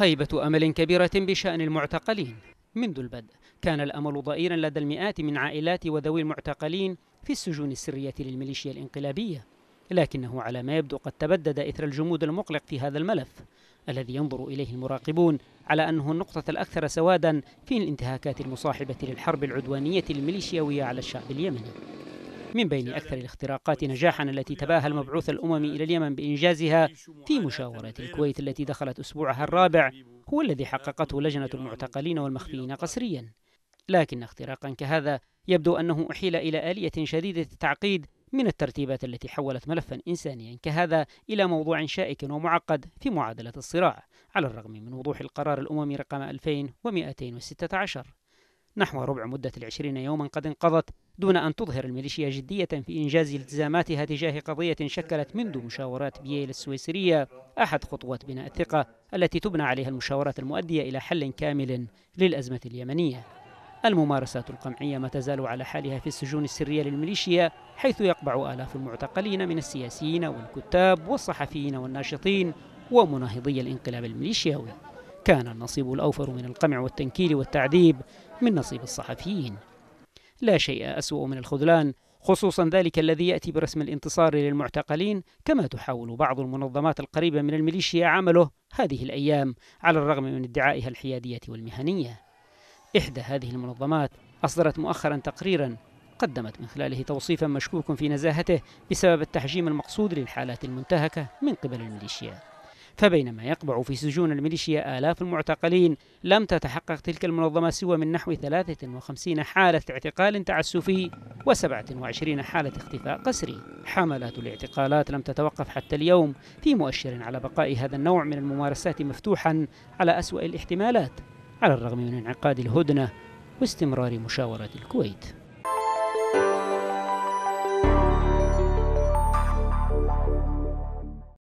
خيبة أمل كبيرة بشأن المعتقلين منذ البدء كان الأمل ضئيلا لدى المئات من عائلات وذوي المعتقلين في السجون السرية للميليشيا الانقلابية لكنه على ما يبدو قد تبدد إثر الجمود المقلق في هذا الملف الذي ينظر إليه المراقبون على أنه النقطة الأكثر سوادا في الانتهاكات المصاحبة للحرب العدوانية الميليشياوية على الشعب اليمني من بين أكثر الاختراقات نجاحا التي تباهى المبعوث الأممي إلى اليمن بإنجازها في مشاورة الكويت التي دخلت أسبوعها الرابع هو الذي حققته لجنة المعتقلين والمخفيين قسريا لكن اختراقا كهذا يبدو أنه أحيل إلى آلية شديدة التعقيد من الترتيبات التي حولت ملفا إنسانيا كهذا إلى موضوع شائك ومعقد في معادلة الصراع على الرغم من وضوح القرار الأممي رقم 2216 نحو ربع مدة العشرين يوما قد انقضت دون أن تظهر الميليشيا جدية في إنجاز التزاماتها تجاه قضية شكلت منذ مشاورات بييل السويسرية أحد خطوات بناء الثقة التي تبنى عليها المشاورات المؤدية إلى حل كامل للأزمة اليمنية الممارسات القمعية ما تزال على حالها في السجون السرية للميليشيا حيث يقبع آلاف المعتقلين من السياسيين والكتاب والصحفيين والناشطين ومناهضي الانقلاب الميليشياوي كان النصيب الأوفر من القمع والتنكيل والتعذيب من نصيب الصحفيين لا شيء أسوأ من الخذلان خصوصا ذلك الذي يأتي برسم الانتصار للمعتقلين كما تحاول بعض المنظمات القريبة من الميليشيا عمله هذه الأيام على الرغم من ادعائها الحيادية والمهنية إحدى هذه المنظمات أصدرت مؤخرا تقريرا قدمت من خلاله توصيفا مشكوك في نزاهته بسبب التحجيم المقصود للحالات المنتهكة من قبل الميليشيا فبينما يقبع في سجون الميليشيا آلاف المعتقلين لم تتحقق تلك المنظمة سوى من نحو 53 حالة اعتقال تعسفي و27 حالة اختفاء قسري حملات الاعتقالات لم تتوقف حتى اليوم في مؤشر على بقاء هذا النوع من الممارسات مفتوحا على أسوأ الاحتمالات على الرغم من انعقاد الهدنة واستمرار مشاورة الكويت